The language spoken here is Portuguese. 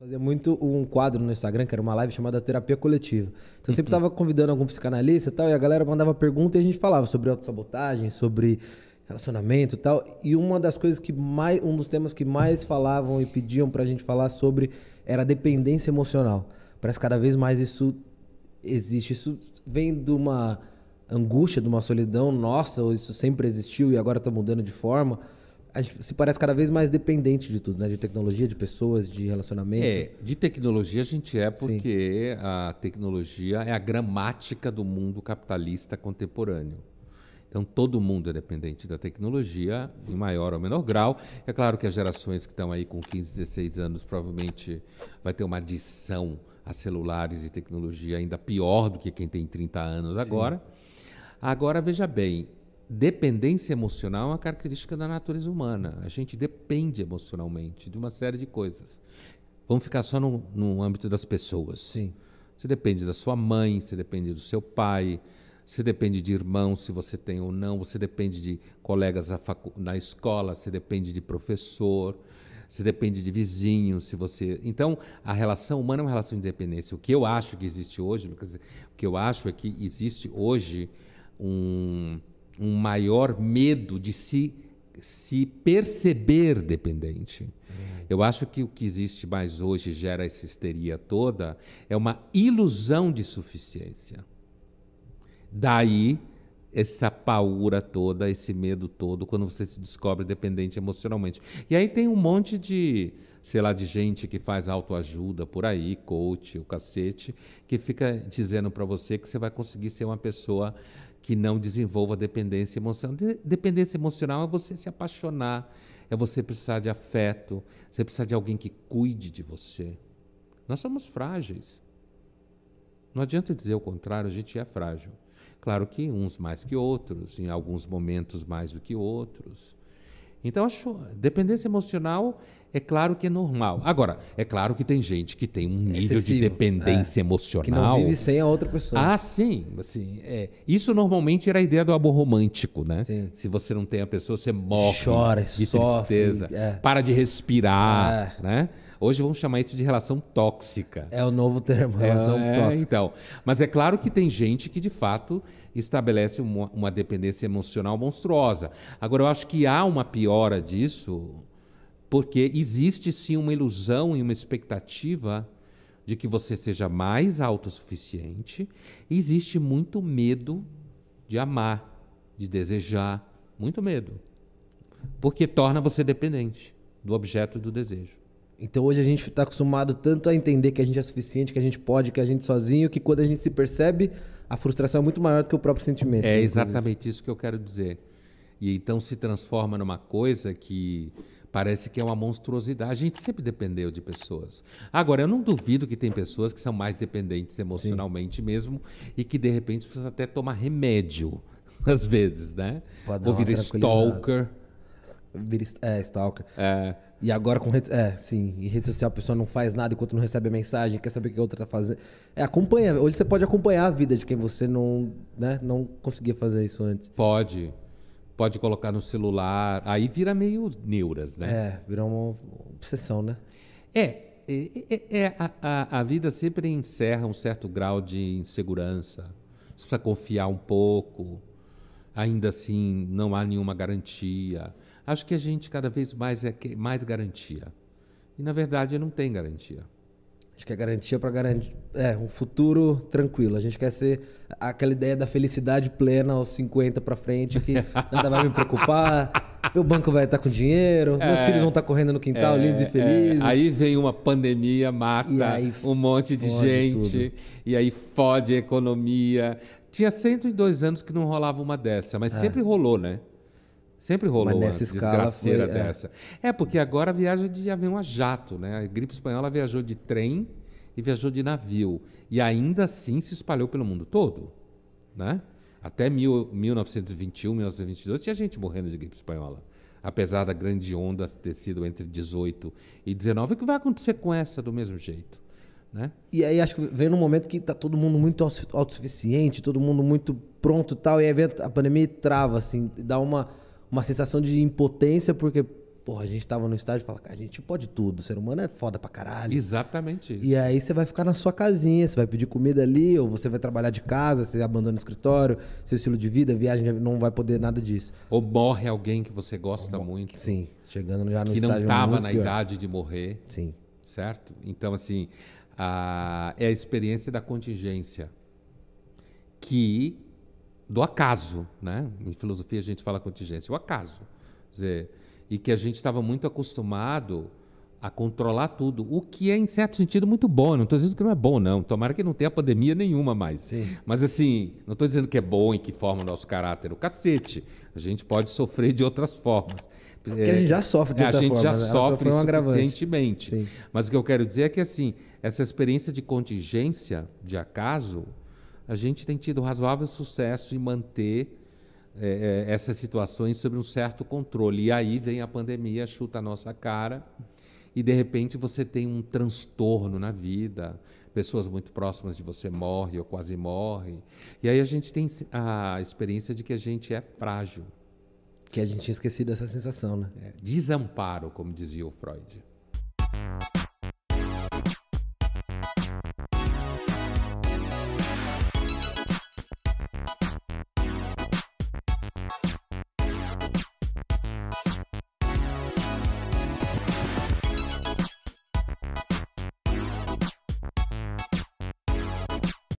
Fazia muito um quadro no Instagram, que era uma live chamada Terapia Coletiva. Então eu sempre uhum. tava convidando algum psicanalista e tal, e a galera mandava pergunta e a gente falava sobre autossabotagem, sobre relacionamento e tal. E uma das coisas que mais. Um dos temas que mais falavam e pediam pra gente falar sobre era dependência emocional. Parece que cada vez mais isso existe. Isso vem de uma angústia, de uma solidão nossa, ou isso sempre existiu e agora tá mudando de forma a gente se parece cada vez mais dependente de tudo, né? De tecnologia, de pessoas, de relacionamento. É, de tecnologia a gente é porque Sim. a tecnologia é a gramática do mundo capitalista contemporâneo. Então todo mundo é dependente da tecnologia, em maior ou menor grau. É claro que as gerações que estão aí com 15, 16 anos provavelmente vai ter uma adição a celulares e tecnologia ainda pior do que quem tem 30 anos agora. Sim. Agora veja bem, dependência emocional é uma característica da natureza humana. A gente depende emocionalmente de uma série de coisas. Vamos ficar só no, no âmbito das pessoas. Sim. Você depende da sua mãe, você depende do seu pai, você depende de irmão, se você tem ou não, você depende de colegas na escola, você depende de professor, você depende de vizinho, se você. Então, a relação humana é uma relação de dependência. O que eu acho que existe hoje, o que eu acho é que existe hoje um um maior medo de se, se perceber dependente. Hum. Eu acho que o que existe mais hoje gera essa histeria toda é uma ilusão de suficiência. Daí essa paura toda, esse medo todo, quando você se descobre dependente emocionalmente. E aí tem um monte de, sei lá, de gente que faz autoajuda por aí, coach, o cacete, que fica dizendo para você que você vai conseguir ser uma pessoa que não desenvolva dependência emocional. Dependência emocional é você se apaixonar, é você precisar de afeto, você precisar de alguém que cuide de você. Nós somos frágeis. Não adianta dizer o contrário, a gente é frágil. Claro que uns mais que outros, em alguns momentos mais do que outros. Então, acho dependência emocional é claro que é normal. Agora, é claro que tem gente que tem um é nível Excessivo, de dependência é, emocional. Que não vive sem a outra pessoa. Ah, sim. Assim, é. Isso normalmente era a ideia do amor romântico, né? Sim. Se você não tem a pessoa, você morre Chora, de sofre, tristeza. É. Para de respirar, é. né? Hoje vamos chamar isso de relação tóxica. É o novo termo, é, relação é, tóxica. Então, mas é claro que tem gente que de fato estabelece uma, uma dependência emocional monstruosa. Agora, eu acho que há uma piora disso, porque existe sim uma ilusão e uma expectativa de que você seja mais autossuficiente, e existe muito medo de amar, de desejar, muito medo. Porque torna você dependente do objeto do desejo. Então hoje a gente está acostumado tanto a entender que a gente é suficiente, que a gente pode, que a gente sozinho, que quando a gente se percebe, a frustração é muito maior do que o próprio sentimento. É inclusive. exatamente isso que eu quero dizer e então se transforma numa coisa que parece que é uma monstruosidade. A gente sempre dependeu de pessoas. Agora, eu não duvido que tem pessoas que são mais dependentes emocionalmente Sim. mesmo e que de repente precisam até tomar remédio, às vezes, né? Ou vira stalker. É, stalker. É. E agora com rede, é, sim, e rede social a pessoa não faz nada enquanto não recebe a mensagem, quer saber o que a outra tá fazendo. É, acompanha. Hoje você pode acompanhar a vida de quem você não, né, não conseguia fazer isso antes. Pode pode colocar no celular, aí vira meio neuras, né? É, vira uma obsessão, né? É, é, é, é a, a, a, vida sempre encerra um certo grau de insegurança. Você precisa confiar um pouco. Ainda assim, não há nenhuma garantia. Acho que a gente cada vez mais é mais garantia. E na verdade não tem garantia. A gente quer é garantia para garantir é, um futuro tranquilo. A gente quer ser aquela ideia da felicidade plena aos 50 para frente, que nada vai me preocupar, meu banco vai estar com dinheiro, é, meus filhos vão estar correndo no quintal, é, lindos e é. felizes. Aí vem uma pandemia, mata um monte de gente, tudo. e aí fode a economia. Tinha 102 anos que não rolava uma dessa, mas é. sempre rolou, né? Sempre rolou uma desgraceira foi, é. dessa. É. é. porque agora viaja de avião a jato, né? A gripe espanhola viajou de trem e viajou de navio. E ainda assim se espalhou pelo mundo todo, né? Até mil, 1921, 1922, tinha gente morrendo de gripe espanhola. Apesar da grande onda ter sido entre 18 e 19, o que vai acontecer com essa do mesmo jeito? Né? E aí acho que vem num momento que está todo mundo muito autossuficiente, todo mundo muito pronto e tal, e aí a pandemia trava, assim, dá uma uma sensação de impotência, porque, porra, a gente tava no estádio e fala, a gente pode tudo, o ser humano é foda pra caralho. Exatamente isso. E aí você vai ficar na sua casinha, você vai pedir comida ali, ou você vai trabalhar de casa, você abandona o escritório, seu estilo de vida, viagem, não vai poder nada disso. Ou morre alguém que você gosta muito. Sim, chegando já no que estádio. Que é não tava na pior. idade de morrer. Sim. Certo? Então, assim, a... é a experiência da contingência que do acaso, né? Em filosofia a gente fala contingência, o acaso. Quer dizer, e que a gente estava muito acostumado a controlar tudo, o que é, em certo sentido, muito bom. Não estou dizendo que não é bom, não. Tomara que não tenha pandemia nenhuma mais. Sim. Mas, assim, não estou dizendo que é bom e que forma o nosso caráter. O cacete. A gente pode sofrer de outras formas. É porque é, a gente já sofre de outras é, formas. A gente forma, já né? sofre suficientemente. Sim. Mas o que eu quero dizer é que, assim, essa experiência de contingência, de acaso, a gente tem tido razoável sucesso em manter é, essas situações sobre um certo controle. E aí vem a pandemia, chuta a nossa cara, e de repente você tem um transtorno na vida, pessoas muito próximas de você morrem ou quase morrem. E aí a gente tem a experiência de que a gente é frágil. Que a gente tinha esquecido essa sensação, né? É, desamparo, como dizia o Freud.